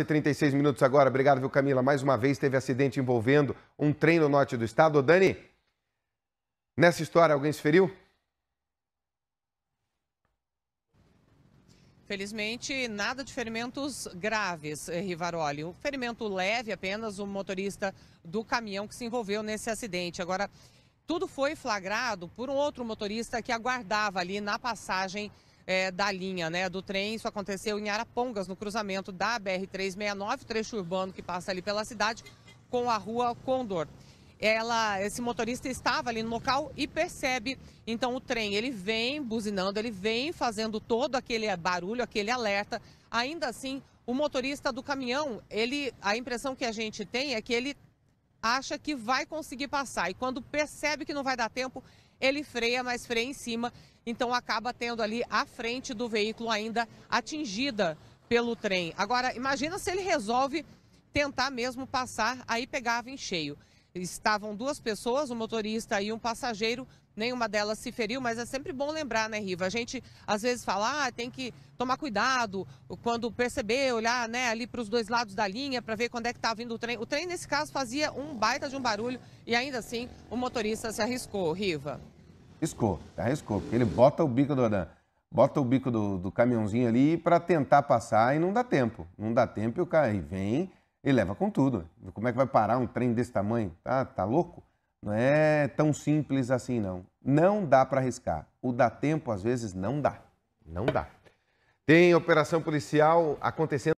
e 36 minutos agora. Obrigado, viu, Camila? Mais uma vez teve acidente envolvendo um trem no norte do estado. Ô, Dani, nessa história alguém se feriu? Felizmente, nada de ferimentos graves, eh, Rivaroli. Um ferimento leve apenas o motorista do caminhão que se envolveu nesse acidente. Agora, tudo foi flagrado por um outro motorista que aguardava ali na passagem é, da linha né, do trem. Isso aconteceu em Arapongas, no cruzamento da BR-369, trecho urbano que passa ali pela cidade, com a rua Condor. Ela, esse motorista estava ali no local e percebe. Então o trem ele vem buzinando, ele vem fazendo todo aquele barulho, aquele alerta. Ainda assim, o motorista do caminhão, ele, a impressão que a gente tem é que ele acha que vai conseguir passar. E quando percebe que não vai dar tempo, ele freia, mas freia em cima. Então acaba tendo ali a frente do veículo ainda atingida pelo trem. Agora, imagina se ele resolve tentar mesmo passar, aí pegava em cheio. Estavam duas pessoas, um motorista e um passageiro, nenhuma delas se feriu, mas é sempre bom lembrar, né, Riva? A gente às vezes fala, ah, tem que tomar cuidado quando perceber, olhar né, ali para os dois lados da linha para ver quando é que está vindo o trem. O trem, nesse caso, fazia um baita de um barulho e ainda assim o motorista se arriscou, Riva. Arriscou, arriscou, porque ele bota o bico do, bota o bico do, do caminhãozinho ali para tentar passar e não dá tempo. Não dá tempo e o cara vem e leva com tudo. Como é que vai parar um trem desse tamanho? Tá, tá louco? Não é tão simples assim, não. Não dá para arriscar. O dá tempo, às vezes, não dá. Não dá. Tem operação policial acontecendo.